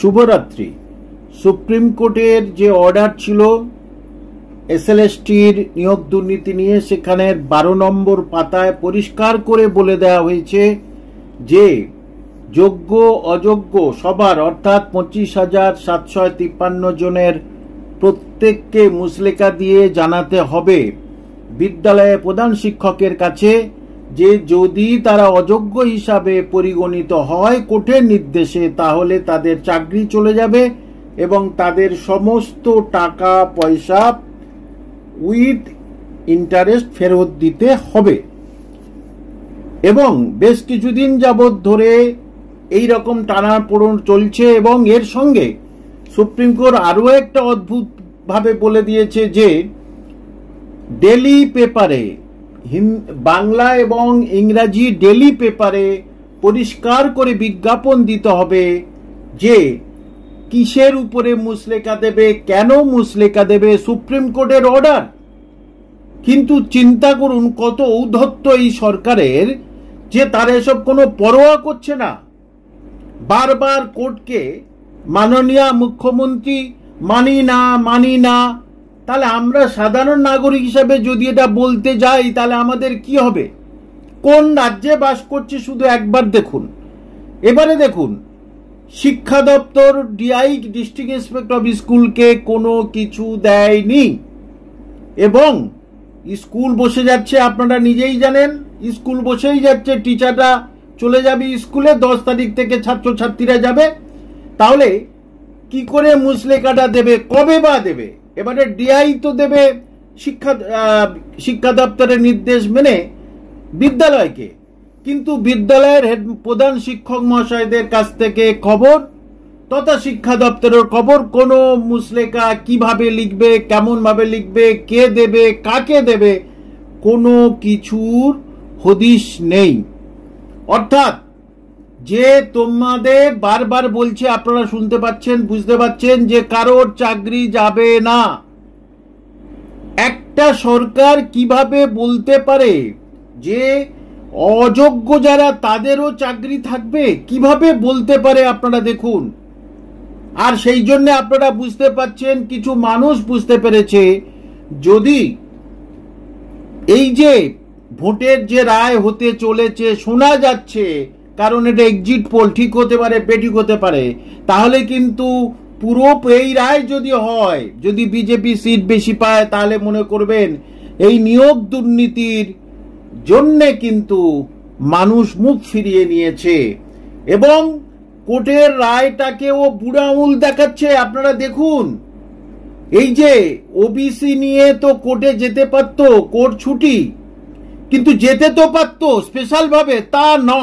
শুভরাত্রি সুপ্রিম কোর্টের যে অর্ডার ছিল এসএলএসটির নিয়োগ দুর্নীতি নিয়ে সেখানে বারো নম্বর পাতায় পরিষ্কার করে বলে দেওয়া হয়েছে যে যোগ্য অযোগ্য সবার অর্থাৎ পঁচিশ হাজার সাতশো তিপ্পান্ন জনের প্রত্যেককে মুসলেকা দিয়ে জানাতে হবে বিদ্যালয়ে প্রধান শিক্ষকের কাছে যে যদি তারা অযোগ্য হিসাবে পরিগণিত হয় কোর্টের নির্দেশে তাহলে তাদের চাকরি চলে যাবে এবং তাদের সমস্ত টাকা পয়সা উইথ ইন্টারেস্ট ফেরত দিতে হবে এবং বেশ কিছুদিন যাবৎ ধরে এই রকম টানা চলছে এবং এর সঙ্গে সুপ্রিম কোর্ট আরও একটা অদ্ভুতভাবে বলে দিয়েছে যে ডেলি পেপারে বাংলা এবং ইংরাজি ডেলি পেপারে পরিষ্কার করে বিজ্ঞাপন দিতে হবে যে কিসের উপরে মুসলেখা দেবে কেন মুসলেখা দেবে সুপ্রিম কোর্টের অর্ডার কিন্তু চিন্তা করুন কত ঔদ্ধত্য এই সরকারের যে তারা এসব কোনো পরোয়া করছে না বারবার কোর্টকে মাননীয় মুখ্যমন্ত্রী মানি না মানি না তাহলে আমরা সাধারণ নাগরিক হিসাবে যদি এটা বলতে যাই তাহলে আমাদের কি হবে কোন রাজ্যে বাস করছি শুধু একবার দেখুন এবারে দেখুন শিক্ষা দপ্তর ডিআই ডিস্ট্রিক্ট ইন্সপেক্টর অফ স্কুলকে কোনো কিছু দেয়নি এবং স্কুল বসে যাচ্ছে আপনারা নিজেই জানেন স্কুল বসেই যাচ্ছে টিচাররা চলে যাবে স্কুলে দশ তারিখ থেকে ছাত্রছাত্রীরা যাবে তাহলে কি করে মুসলেকাটা দেবে কবে বা দেবে এবারে ডিআই তো দেবে শিক্ষা শিক্ষা দপ্তরের নির্দেশ মেনে বিদ্যালয়কে কিন্তু বিদ্যালয়ের হেড প্রধান শিক্ষক মহাশয়দের কাছ থেকে খবর তথা শিক্ষা দপ্তরের খবর কোনো মুসলেকা কিভাবে লিখবে কেমনভাবে লিখবে কে দেবে কাকে দেবে কোনো কিছুর হদিশ নেই অর্থাৎ যে তোমাদের বারবার বলছে আপনারা শুনতে পাচ্ছেন বুঝতে পাচ্ছেন যে কারোর চাকরি যাবে না একটা সরকার কিভাবে বলতে পারে যে অযোগ্য যারা তাদেরও চাকরি থাকবে কিভাবে বলতে পারে আপনারা দেখুন আর সেই জন্য আপনারা বুঝতে পাচ্ছেন কিছু মানুষ বুঝতে পেরেছে যদি এই যে ভোটের যে রায় হতে চলেছে শোনা যাচ্ছে কারণ এটা এক্সিট পোল ঠিক হতে পারে পেটিক হতে পারে তাহলে কিন্তু পুরো এই রায় যদি হয় যদি বিজেপি সিট বেশি পায় তাহলে মনে করবেন এই নিয়োগ দুর্নীতির জন্যে কিন্তু মানুষ মুখ ফিরিয়ে নিয়েছে এবং কোর্টের রায়টাকেও বুড়া আঙুল দেখাচ্ছে আপনারা দেখুন এই যে ওবিসি নিয়ে তো কোর্টে যেতে পারতো কোর্ট ছুটি কিন্তু যেতে তো পারতো স্পেশালভাবে তা না